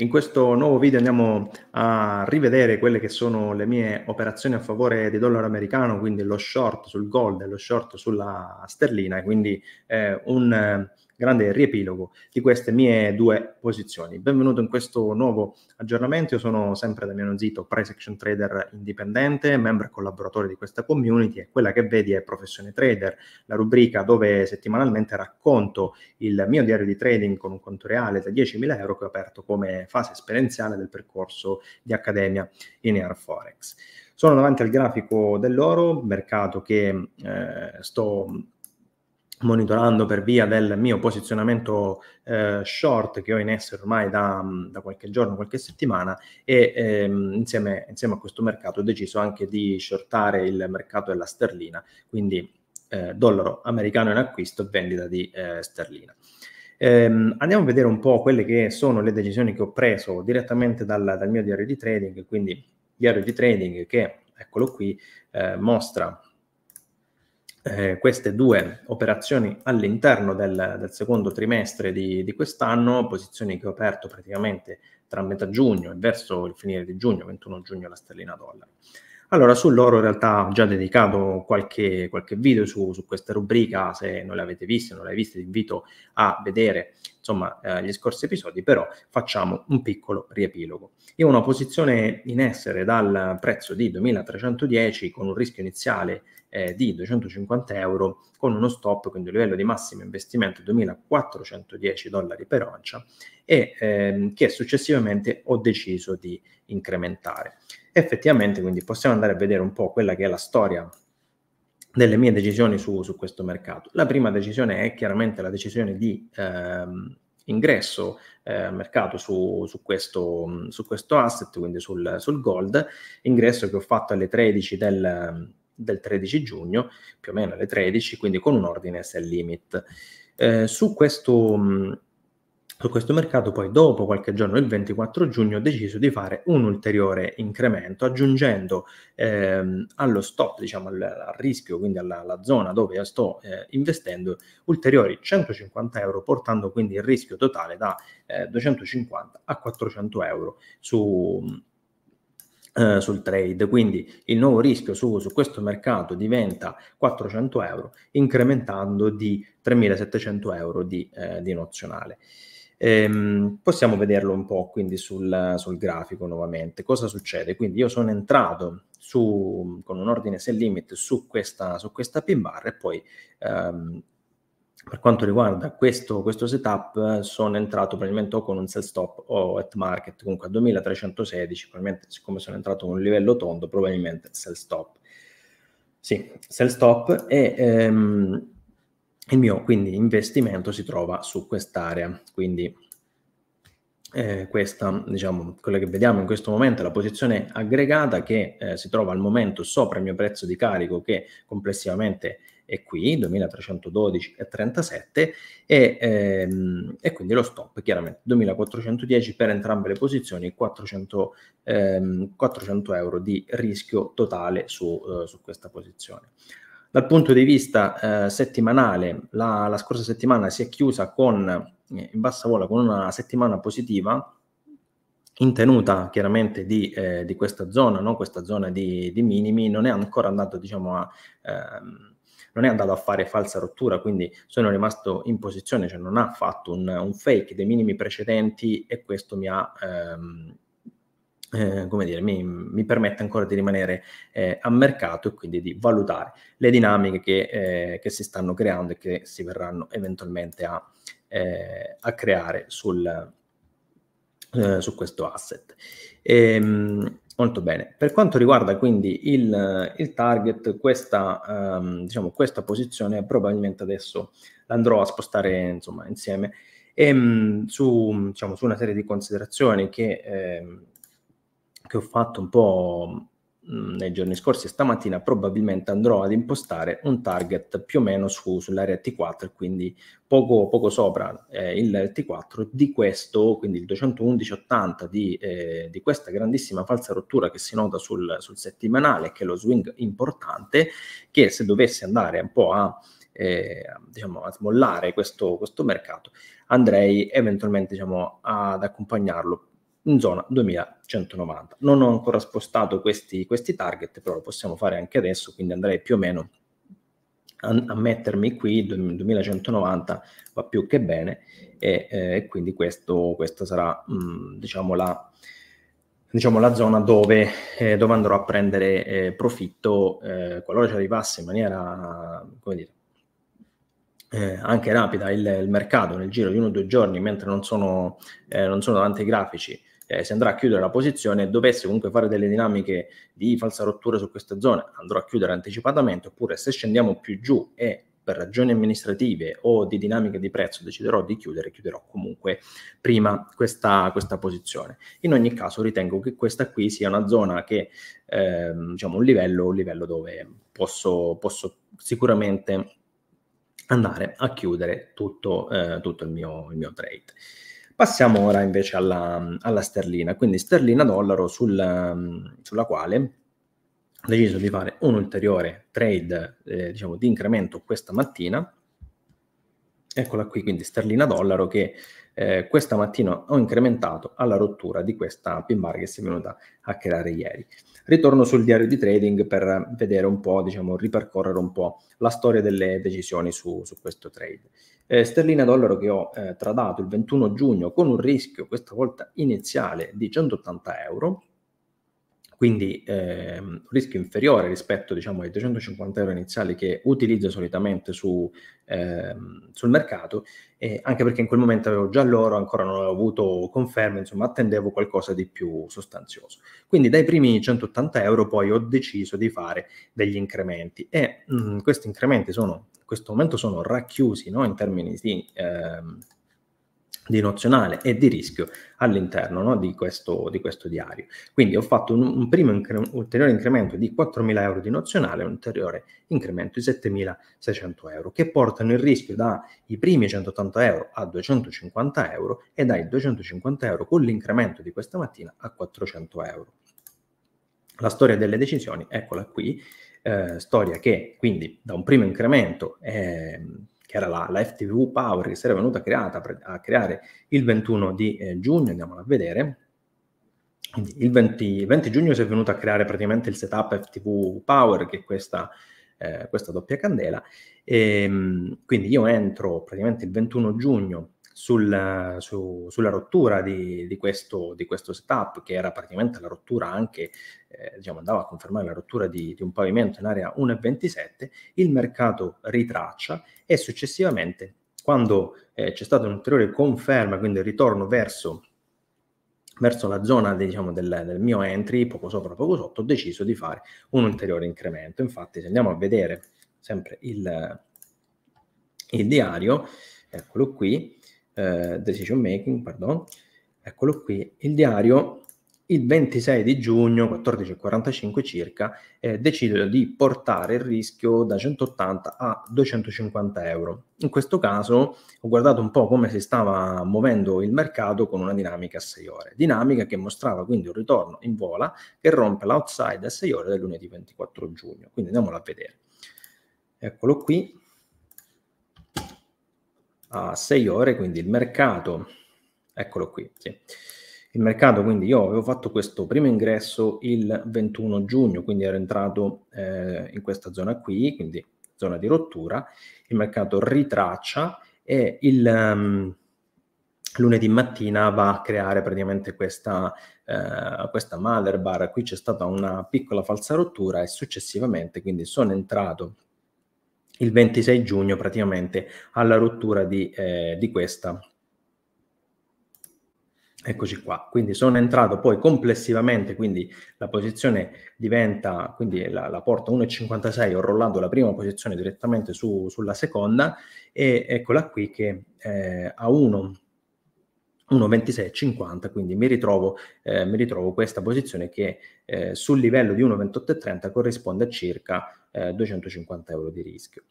In questo nuovo video andiamo a rivedere quelle che sono le mie operazioni a favore di dollaro americano, quindi lo short sul gold e lo short sulla sterlina, quindi eh, un grande riepilogo di queste mie due posizioni. Benvenuto in questo nuovo aggiornamento, io sono sempre Damiano Zito, price action trader indipendente, membro e collaboratore di questa community e quella che vedi è Professione Trader, la rubrica dove settimanalmente racconto il mio diario di trading con un conto reale da 10.000 euro che ho aperto come fase esperienziale del percorso di accademia in Air Forex. Sono davanti al grafico dell'oro, mercato che eh, sto monitorando per via del mio posizionamento eh, short che ho in essere ormai da, mm, da qualche giorno, qualche settimana e ehm, insieme, insieme, a questo mercato ho deciso anche di shortare il mercato della sterlina, quindi eh, dollaro americano in acquisto e vendita di eh, sterlina. Ehm, andiamo a vedere un po' quelle che sono le decisioni che ho preso direttamente dal, dal mio diario di trading, quindi diario di trading che, eccolo qui, eh, mostra eh, queste due operazioni all'interno del, del secondo trimestre di, di, quest'anno, posizioni che ho aperto praticamente tra metà giugno e verso il finire di giugno, 21 giugno la sterlina dollaro. Allora, sull'oro in realtà ho già dedicato qualche, qualche video su, su, questa rubrica, se non l'avete vista, non l'hai vista, ti invito a vedere insomma eh, gli scorsi episodi, però facciamo un piccolo riepilogo. Io ho una posizione in essere dal prezzo di 2310 con un rischio iniziale eh, di 250 euro con uno stop, quindi un livello di massimo investimento 2410 dollari per oncia e ehm, che successivamente ho deciso di incrementare. Effettivamente quindi possiamo andare a vedere un po' quella che è la storia delle mie decisioni su, su, questo mercato. La prima decisione è chiaramente la decisione di ehm, ingresso eh, al mercato su, su, questo, su, questo, asset, quindi sul, sul, gold, ingresso che ho fatto alle 13 del, del, 13 giugno, più o meno alle 13, quindi con un ordine sell limit. Eh, su questo mh, su questo mercato poi dopo qualche giorno, il 24 giugno, ho deciso di fare un ulteriore incremento aggiungendo ehm, allo stop, diciamo al, al rischio, quindi alla, alla, zona dove sto eh, investendo, ulteriori 150 euro, portando quindi il rischio totale da eh, 250 a 400 euro su, eh, sul trade, quindi il nuovo rischio su, su questo mercato diventa 400 euro, incrementando di 3.700 euro di, eh, di nozionale. Ehm, possiamo vederlo un po' quindi sul, sul, grafico nuovamente. Cosa succede? Quindi io sono entrato su, con un ordine sell limit su questa, su questa P-bar e poi ehm, per quanto riguarda questo, questo, setup sono entrato probabilmente o con un sell stop o at market comunque a 2316 probabilmente siccome sono entrato con un livello tondo probabilmente sell stop sì sell stop e ehm, il mio quindi, investimento si trova su quest'area, quindi eh, questa, diciamo, quella che vediamo in questo momento è la posizione aggregata che eh, si trova al momento sopra il mio prezzo di carico che complessivamente è qui, 2312,37 e, ehm, e quindi lo stop chiaramente 2410 per entrambe le posizioni 400, ehm, 400 euro di rischio totale su, eh, su questa posizione. Dal punto di vista eh, settimanale, la, la, scorsa settimana si è chiusa con, eh, in bassa vola con una settimana positiva, in tenuta chiaramente di, eh, di questa zona, no? questa zona di, di, minimi, non è ancora andato diciamo, a... Ehm, non è andato a fare falsa rottura, quindi sono rimasto in posizione, cioè non ha fatto un, un fake dei minimi precedenti e questo mi ha ehm, eh, come dire, mi, mi, permette ancora di rimanere eh, a mercato e quindi di valutare le dinamiche che, eh, che, si stanno creando e che si verranno eventualmente a, eh, a creare sul, eh, su questo asset. Ehm, molto bene. Per quanto riguarda quindi il, il target, questa, ehm, diciamo, questa posizione probabilmente adesso l'andrò a spostare insomma, insieme. E, ehm, su, diciamo, su, una serie di considerazioni che, eh, che ho fatto un po' mm, nei giorni scorsi e stamattina probabilmente andrò ad impostare un target più o meno su, sull'area T4 quindi poco, poco sopra eh, il T4 di questo quindi il 211.80 di, eh, di questa grandissima falsa rottura che si nota sul, sul settimanale che è lo swing importante che se dovesse andare un po' a eh, diciamo, a smollare questo, questo mercato andrei eventualmente diciamo, ad accompagnarlo in zona 2190. Non ho ancora spostato questi, questi target, però lo possiamo fare anche adesso, quindi andrei più o meno a, a mettermi qui, 2190 va più che bene, e eh, quindi questo, questa sarà mh, mm, diciamo la, diciamo la zona dove, eh, dove andrò a prendere eh, profitto eh, qualora ci arrivasse in maniera come dire, eh, anche rapida il, il, mercato nel giro di uno o due giorni, mentre non sono, eh, non sono davanti ai grafici, eh, se andrà a chiudere la posizione dovesse comunque fare delle dinamiche di falsa rottura su queste zone, andrò a chiudere anticipatamente, oppure se scendiamo più giù e per ragioni amministrative o di dinamiche di prezzo deciderò di chiudere, chiuderò comunque prima questa, questa posizione. In ogni caso ritengo che questa qui sia una zona che, ehm, diciamo, un livello, un livello dove posso, posso sicuramente andare a chiudere tutto, eh, tutto il, mio, il, mio, trade. Passiamo ora invece alla, alla sterlina, quindi sterlina-dollaro sul, ehm, sulla quale ho deciso di fare un ulteriore trade eh, diciamo, di incremento questa mattina. Eccola qui, quindi sterlina-dollaro che eh, questa mattina ho incrementato alla rottura di questa pin bar che si è venuta a creare ieri ritorno sul diario di trading per vedere un po', diciamo, ripercorrere un po' la storia delle decisioni su, su questo trade. Eh, sterlina dollaro che ho eh, tradato il 21 giugno con un rischio, questa volta iniziale, di 180 euro, quindi eh, un rischio inferiore rispetto diciamo, ai 250 euro iniziali che utilizzo solitamente su, eh, sul mercato, eh, anche perché in quel momento avevo già l'oro, ancora non avevo avuto conferme, insomma attendevo qualcosa di più sostanzioso. Quindi dai primi 180 euro poi ho deciso di fare degli incrementi e mh, mm, questi incrementi sono, in questo momento sono racchiusi no, in termini di... Sì, ehm, di nozionale e di rischio all'interno no, di, questo, di, questo, diario. Quindi ho fatto un, un primo incre- ulteriore incremento di 4.000 euro di nozionale e un ulteriore incremento di 7.600 euro, che portano il rischio dai primi 180 euro a 250 euro e dai 250 euro con l'incremento di questa mattina a 400 euro. La storia delle decisioni, eccola qui, eh, storia che quindi da un primo incremento... Eh, che era la, la FTV Power che si era venuta creata a creare il 21 di eh, giugno, andiamola a vedere, quindi il 20, 20, giugno si è venuto a creare praticamente il setup FTV Power, che è questa, eh, questa doppia candela. E, ehm, quindi io entro praticamente il 21 giugno sul, su, sulla rottura di, di, questo, di, questo, setup, che era praticamente la rottura anche, eh, diciamo, andava a confermare la rottura di, di un pavimento in area 1,27, il mercato ritraccia e successivamente, quando eh, c'è stata un'ulteriore conferma, quindi il ritorno verso verso la zona diciamo, del, del, mio entry, poco sopra, poco sotto, ho deciso di fare un ulteriore incremento. Infatti, se andiamo a vedere sempre il, il diario, eccolo qui, eh, decision making, pardon, eccolo qui, il diario il 26 di giugno, 14.45 circa, eh, decido di portare il rischio da 180 a 250 euro. In questo caso ho guardato un po' come si stava muovendo il mercato con una dinamica a 6 ore, dinamica che mostrava quindi un ritorno in vola che rompe l'outside a 6 ore del lunedì 24 giugno. Quindi andiamolo a vedere. Eccolo qui, a 6 ore, quindi il mercato, eccolo qui, sì. il mercato, quindi io avevo fatto questo primo ingresso il 21 giugno, quindi ero entrato eh, in questa zona qui, quindi zona di rottura, il mercato ritraccia e il um, lunedì mattina va a creare praticamente questa, eh, questa mother bar, qui c'è stata una piccola falsa rottura e successivamente quindi sono entrato il 26 giugno praticamente alla rottura di, eh, di questa. Eccoci qua, quindi sono entrato poi complessivamente, quindi la posizione diventa, quindi la, la porta 1,56, ho rollato la prima posizione direttamente su, sulla seconda e eccola qui che eh, a 1. 1,26,50, quindi mi ritrovo, eh, mi ritrovo, questa posizione che eh, sul livello di 1,28,30 corrisponde a circa eh, 250 euro di rischio.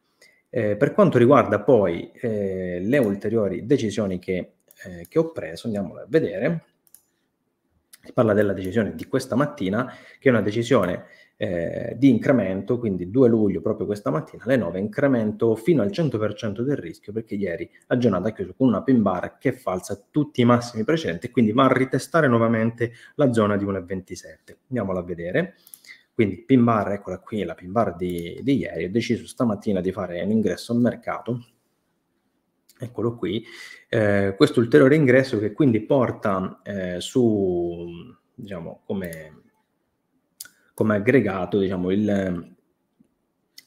Eh, per quanto riguarda poi eh, le ulteriori decisioni che, eh, che ho preso, andiamole a vedere. Si parla della decisione di questa mattina, che è una decisione eh, di incremento, quindi 2 luglio, proprio questa mattina alle 9, incremento fino al 100% del rischio, perché ieri la giornata ha chiuso con una pin bar che falsa tutti i massimi precedenti, quindi va a ritestare nuovamente la zona di 1,27. Andiamola a vedere. Quindi pin bar, eccola qui, la pin bar di, di ieri, ho deciso stamattina di fare un ingresso al mercato, eccolo qui, eh, questo ulteriore ingresso che quindi porta eh, su, diciamo, come, come aggregato, diciamo, il,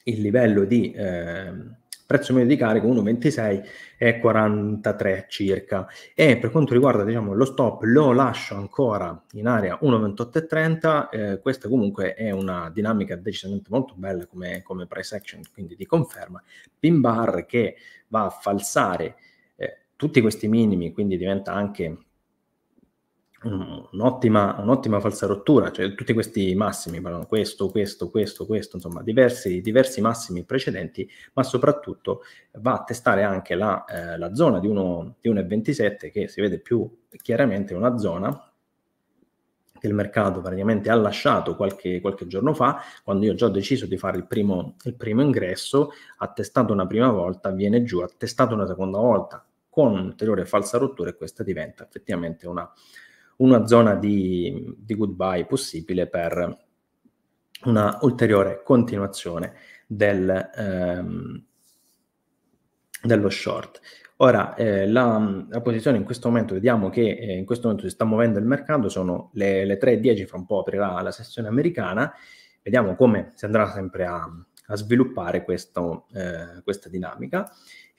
il livello di... Eh, prezzo medio di carico 1,26 e 43 circa e per quanto riguarda diciamo, lo stop lo lascio ancora in area 1,28,30 eh, questa comunque è una dinamica decisamente molto bella come, come price action quindi di conferma pin bar che va a falsare eh, tutti questi minimi quindi diventa anche un'ottima, un'ottima falsa rottura, cioè tutti questi massimi parlano questo, questo, questo, questo, insomma diversi, diversi massimi precedenti, ma soprattutto va a testare anche la, eh, la zona di 1,27 che si vede più chiaramente una zona che il mercato praticamente ha lasciato qualche, qualche giorno fa, quando io ho già deciso di fare il primo, il primo ingresso, ha testato una prima volta, viene giù, ha testato una seconda volta con un'ulteriore falsa rottura e questa diventa effettivamente una, una zona di, di goodbye possibile per una ulteriore continuazione del, ehm, dello short. Ora, eh, la, la, posizione in questo momento, vediamo che eh, in questo momento si sta muovendo il mercato, sono le, le 3.10, fra un po' aprirà la sessione americana, vediamo come si andrà sempre a, a sviluppare questo, eh, questa dinamica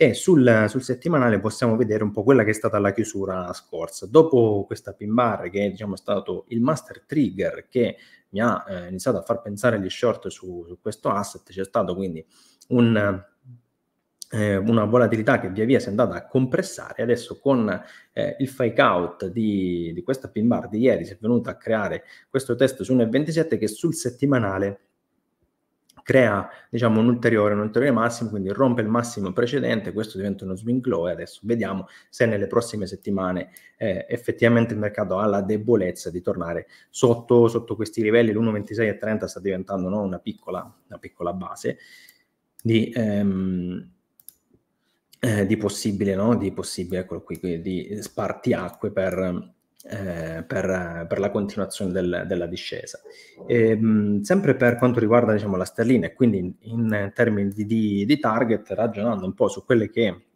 e sul, sul, settimanale possiamo vedere un po' quella che è stata la chiusura scorsa. Dopo questa pin bar che diciamo, è stato il master trigger che mi ha eh, iniziato a far pensare gli short su, su questo asset, c'è stato quindi un, eh, una volatilità che via via si è andata a compressare. Adesso con eh, il fake out di, di questa pin bar di ieri si è venuto a creare questo test su 1,27 che sul settimanale crea diciamo, un, ulteriore, un ulteriore massimo, quindi rompe il massimo precedente, questo diventa uno swing low e adesso vediamo se nelle prossime settimane eh, effettivamente il mercato ha la debolezza di tornare sotto, sotto questi livelli, l'1,26 e 30 sta diventando no, una, piccola, una, piccola, base di, ehm, eh, di possibile, no? di possibile, eccolo qui, di spartiacque per eh, per, per, la continuazione del, della discesa. E, ehm, mh, sempre per quanto riguarda diciamo, la sterlina e quindi in, in termini di, di, di, target, ragionando un po' su quelle che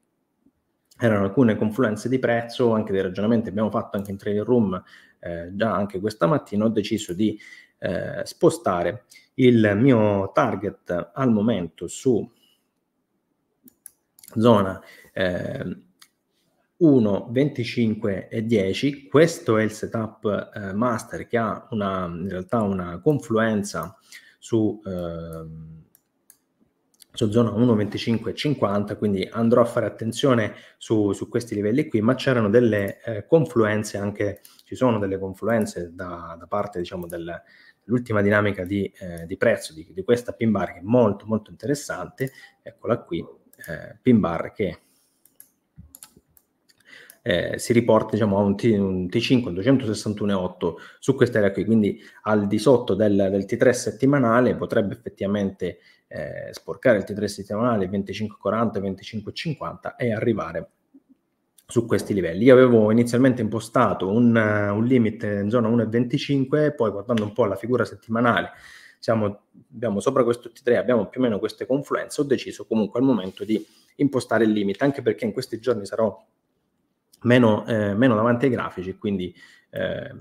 erano alcune confluenze di prezzo, anche dei ragionamenti che abbiamo fatto anche in trading room eh, già anche questa mattina, ho deciso di eh, spostare il mio target al momento su zona eh, 1, 25 e 10. Questo è il setup eh, master che ha una, in realtà una confluenza su, eh, su zona 1, 25 e 50, quindi andrò a fare attenzione su, su questi livelli qui, ma c'erano delle eh, confluenze anche, ci sono delle confluenze da, da parte diciamo del, l'ultima dinamica di, eh, di prezzo di, di, questa pin bar che è molto molto interessante, eccola qui, eh, pin bar che eh, si riporta diciamo, a un, T, un 5 261,8 su quest'area qui, quindi al di sotto del, del T3 settimanale potrebbe effettivamente eh, sporcare il T3 settimanale 25,40, 25,50 e arrivare su questi livelli. Io avevo inizialmente impostato un, uh, un limit in zona 1,25, poi guardando un po' la figura settimanale, siamo, abbiamo sopra questo T3, abbiamo più o meno queste confluenze, ho deciso comunque al momento di impostare il limite, anche perché in questi giorni sarò meno, eh, meno davanti ai grafici, quindi eh,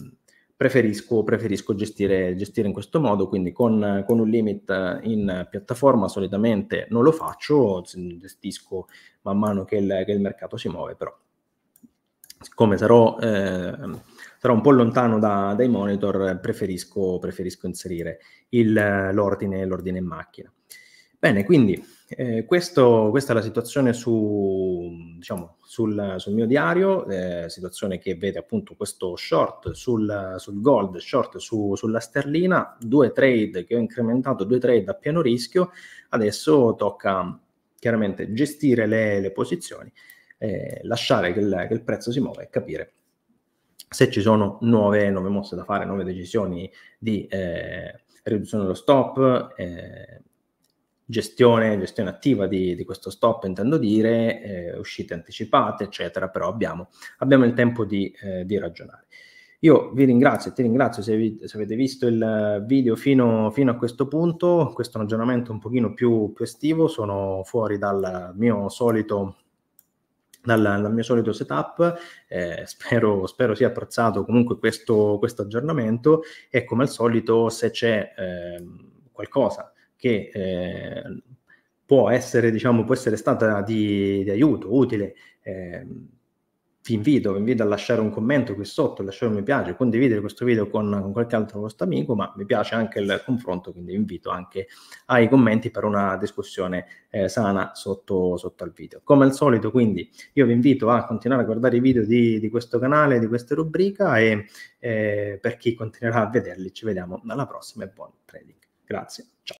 preferisco, preferisco gestire, gestire, in questo modo, quindi con, con, un limit in piattaforma solitamente non lo faccio, gestisco man mano che il, che il mercato si muove, però siccome sarò, eh, sarò un po' lontano da, dai monitor, preferisco, preferisco inserire il, l'ordine, l'ordine in macchina. Bene, quindi eh, questo, questa è la situazione su, diciamo, sul, sul, mio diario, eh, situazione che vede appunto questo short sul, sul gold, short su, sulla sterlina, due trade che ho incrementato, due trade a pieno rischio, adesso tocca chiaramente gestire le, le posizioni, eh, lasciare che il, che il prezzo si muova e capire se ci sono nuove, nuove mosse da fare, nuove decisioni di eh, riduzione dello stop, eh, gestione, gestione attiva di, di, questo stop, intendo dire, eh, uscite anticipate, eccetera, però abbiamo, abbiamo il tempo di, eh, di, ragionare. Io vi ringrazio e ti ringrazio se, vi, se, avete visto il video fino, fino, a questo punto, questo è un aggiornamento un pochino più, più estivo, sono fuori dal mio solito dal, dal, mio solito setup. Eh, spero, spero, sia apprezzato comunque questo, questo, aggiornamento e come al solito se c'è eh, qualcosa che eh, può, essere, diciamo, può essere stata di, di aiuto, utile. Eh, vi invito, vi invito a lasciare un commento qui sotto, lasciare un mi piace, condividere questo video con, con qualche altro vostro amico, ma mi piace anche il confronto, quindi vi invito anche ai commenti per una discussione eh, sana sotto, sotto, al video. Come al solito, quindi, io vi invito a continuare a guardare i video di, di questo canale, di questa rubrica e eh, per chi continuerà a vederli ci vediamo alla prossima e buon trading. Grazie, ciao.